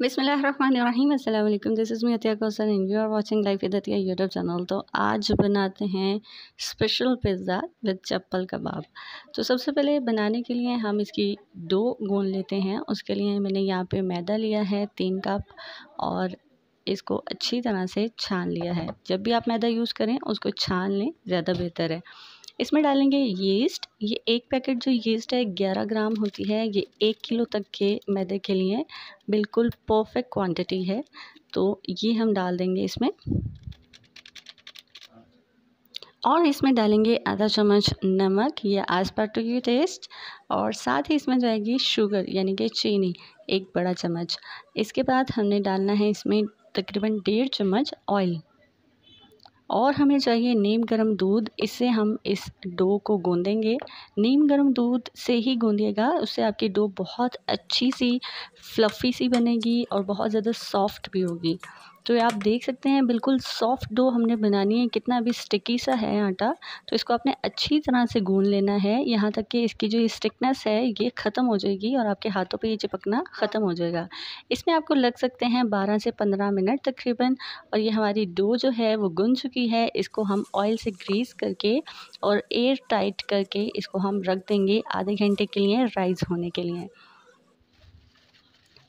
बिसमीम अल्लाम this is me Atiya Kausan and you are watching life with Atiya YouTube channel तो आज बनाते हैं special pizza with chapli kebab तो सबसे पहले बनाने के लिए हम इसकी दो गोन लेते हैं उसके लिए मैंने यहाँ पे मैदा लिया है तीन कप और इसको अच्छी तरह से छान लिया है जब भी आप मैदा यूज़ करें उसको छान लें ज़्यादा बेहतर है इसमें डालेंगे यीस्ट ये एक पैकेट जो यीस्ट है ग्यारह ग्राम होती है ये एक किलो तक के मैदे के लिए बिल्कुल परफेक्ट क्वांटिटी है तो ये हम डाल देंगे इसमें और इसमें डालेंगे आधा चम्मच नमक या आसपाटू की टेस्ट और साथ ही इसमें जाएगी शुगर यानी कि चीनी एक बड़ा चम्मच इसके बाद हमने डालना है इसमें तकरीबन डेढ़ चम्मच ऑयल और हमें चाहिए नीम गर्म दूध इससे हम इस डो को गूँधेंगे नीम गर्म दूध से ही गूँधिएगा उससे आपकी डो बहुत अच्छी सी फ्लफ़ी सी बनेगी और बहुत ज़्यादा सॉफ्ट भी होगी तो आप देख सकते हैं बिल्कुल सॉफ्ट डो हमने बनानी है कितना भी स्टिकी सा है आटा तो इसको आपने अच्छी तरह से गून लेना है यहाँ तक कि इसकी जो स्टिकनेस है ये ख़त्म हो जाएगी और आपके हाथों पर ये चिपकना ख़त्म हो जाएगा इसमें आपको लग सकते हैं बारह से पंद्रह मिनट तकरीबन और ये हमारी डो जो है वो गुन चुकी है इसको हम ऑयल से ग्रीस करके और एयर टाइट करके इसको हम रख देंगे आधे घंटे के लिए राइस होने के लिए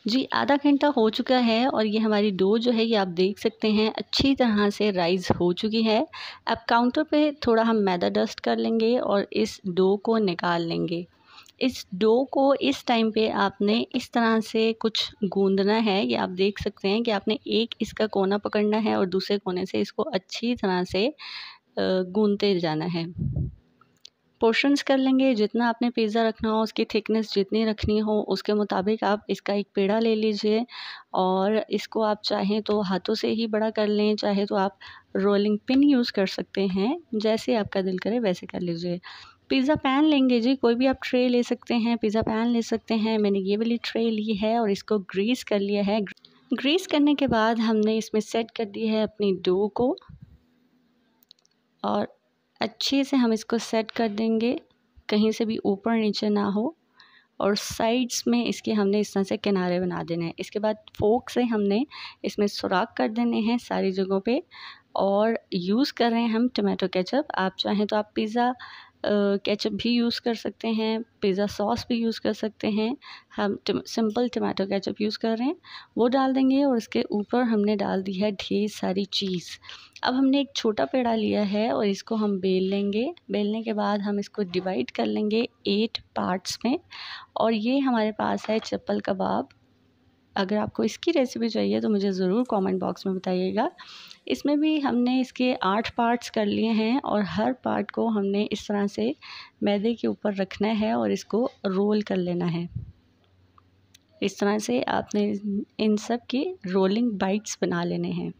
जी आधा घंटा हो चुका है और ये हमारी डो जो है ये आप देख सकते हैं अच्छी तरह से राइज हो चुकी है अब काउंटर पे थोड़ा हम मैदा डस्ट कर लेंगे और इस डो को निकाल लेंगे इस डो को इस टाइम पे आपने इस तरह से कुछ गूंदना है ये आप देख सकते हैं कि आपने एक इसका कोना पकड़ना है और दूसरे कोने से इसको अच्छी तरह से गूंदते जाना है पोर्शंस कर लेंगे जितना आपने पिज़्ज़ा रखना हो उसकी थिकनेस जितनी रखनी हो उसके मुताबिक आप इसका एक पेड़ा ले लीजिए और इसको आप चाहें तो हाथों से ही बड़ा कर लें चाहे तो आप रोलिंग पिन यूज़ कर सकते हैं जैसे आपका दिल करे वैसे कर लीजिए पिज़्ज़ा पैन लेंगे जी कोई भी आप ट्रे ले सकते हैं पिज़्ज़ा पैन ले सकते हैं मैंने ये वाली ट्रे ली है और इसको ग्रीस कर लिया है ग्रीस करने के बाद हमने इसमें सेट कर दी है अपनी डो को और अच्छे से हम इसको सेट कर देंगे कहीं से भी ऊपर नीचे ना हो और साइड्स में इसके हमने इस तरह से किनारे बना देने हैं इसके बाद फोक से हमने इसमें सुराख कर देने हैं सारी जगहों पे और यूज़ कर रहे हैं हम टमाटो केचप आप चाहें तो आप पिज़्ज़ा केचप भी यूज़ कर सकते हैं पिज़्ज़ा सॉस भी यूज़ कर सकते हैं हम सिंपल टमाटो केचप यूज़ कर रहे हैं वो डाल देंगे और इसके ऊपर हमने डाल दी है ढेर सारी चीज़ अब हमने एक छोटा पेड़ा लिया है और इसको हम बेल लेंगे बेलने के बाद हम इसको डिवाइड कर लेंगे एट पार्ट्स में और ये हमारे पास है चप्पल कबाब अगर आपको इसकी रेसिपी चाहिए तो मुझे ज़रूर कमेंट बॉक्स में बताइएगा इसमें भी हमने इसके आठ पार्ट्स कर लिए हैं और हर पार्ट को हमने इस तरह से मैदे के ऊपर रखना है और इसको रोल कर लेना है इस तरह से आपने इन सब के रोलिंग बाइट्स बना लेने हैं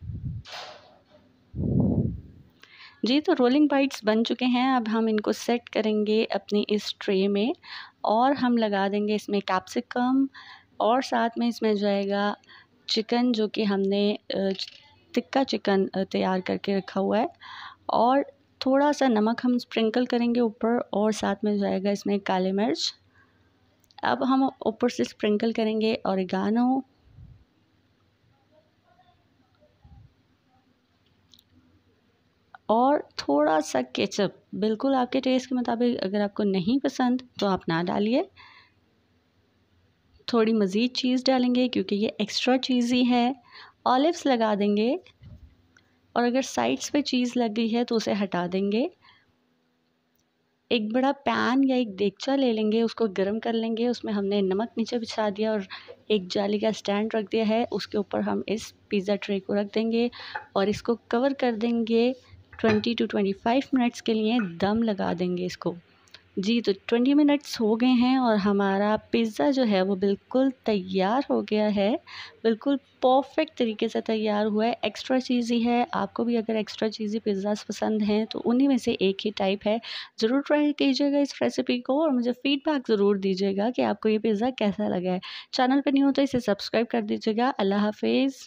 जी तो रोलिंग बाइट्स बन चुके हैं अब हम इनको सेट करेंगे अपनी इस ट्रे में और हम लगा देंगे इसमें कैप्सिकम और साथ में इसमें जाएगा चिकन जो कि हमने टिक्का चिकन तैयार करके रखा हुआ है और थोड़ा सा नमक हम स्प्रिंकल करेंगे ऊपर और साथ में जाएगा इसमें काले मिर्च अब हम ऊपर से स्प्रिंकल करेंगे और और थोड़ा सा केचप बिल्कुल आपके टेस्ट के मुताबिक अगर आपको नहीं पसंद तो आप ना डालिए थोड़ी मज़ीद चीज़ डालेंगे क्योंकि ये एक्स्ट्रा चीज़ ही है ऑलिव्स लगा देंगे और अगर साइड्स पे चीज़ लग गई है तो उसे हटा देंगे एक बड़ा पैन या एक देगचा ले लेंगे उसको गर्म कर लेंगे उसमें हमने नमक नीचे बिछा दिया और एक जाली का स्टैंड रख दिया है उसके ऊपर हम इस पिज़्ज़ा ट्रे को रख देंगे और इसको कवर कर देंगे twenty to twenty five minutes के लिए दम लगा देंगे इसको जी तो ट्वेंटी मिनट्स हो गए हैं और हमारा पिज़्ज़ा जो है वो बिल्कुल तैयार हो गया है बिल्कुल परफेक्ट तरीके से तैयार हुआ है एक्स्ट्रा चीज़ी है आपको भी अगर एक्स्ट्रा चीज़ी पिज़्ज़ा पसंद हैं तो उन्हीं में से एक ही टाइप है ज़रूर ट्राई कीजिएगा इस रेसिपी को और मुझे फ़ीडबैक ज़रूर दीजिएगा कि आपको ये पिज़्ज़ा कैसा लगा है चैनल पर नहीं हो तो इसे सब्सक्राइब कर दीजिएगा अल्लाह हाफिज़